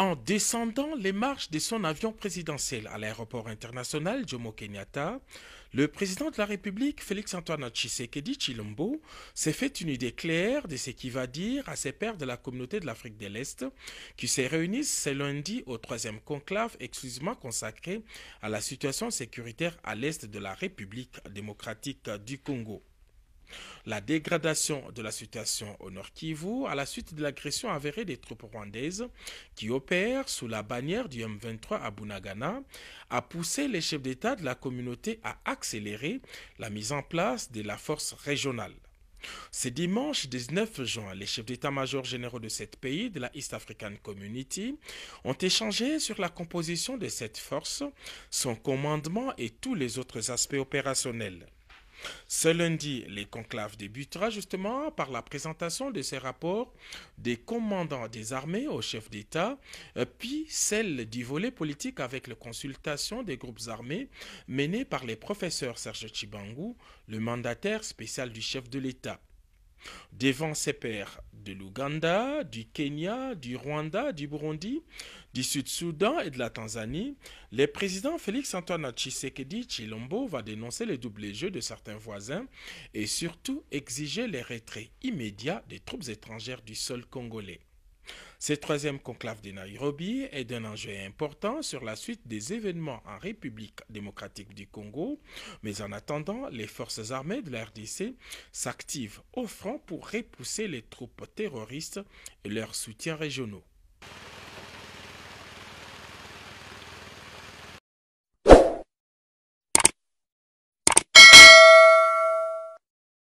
En descendant les marches de son avion présidentiel à l'aéroport international Jomo Kenyatta, le président de la République, Félix-Antoine Tshisekedi Chilombo, s'est fait une idée claire de ce qu'il va dire à ses pairs de la communauté de l'Afrique de l'Est, qui se réunissent ce lundi au troisième conclave exclusivement consacré à la situation sécuritaire à l'Est de la République démocratique du Congo. La dégradation de la situation au Nord Kivu à la suite de l'agression avérée des troupes rwandaises qui opèrent sous la bannière du M23 à Bunagana a poussé les chefs d'État de la communauté à accélérer la mise en place de la force régionale. Ce dimanche 19 juin, les chefs d'état-major généraux de sept pays de la East African Community ont échangé sur la composition de cette force, son commandement et tous les autres aspects opérationnels. Ce lundi, les conclaves débutera justement par la présentation de ces rapports des commandants des armées aux chefs d'État, euh, puis celle du volet politique avec la consultation des groupes armés menée par les professeurs Serge Chibangou, le mandataire spécial du chef de l'État devant ses pairs de l'Ouganda, du Kenya, du Rwanda, du Burundi, du Sud-Soudan et de la Tanzanie, le président Félix-Antoine Tshisekedi Chilombo va dénoncer les double jeux de certains voisins et surtout exiger les retraits immédiats des troupes étrangères du sol congolais. Ce troisième conclave de Nairobi est d'un enjeu important sur la suite des événements en République démocratique du Congo, mais en attendant, les forces armées de la RDC s'activent au front pour repousser les troupes terroristes et leurs soutiens régionaux.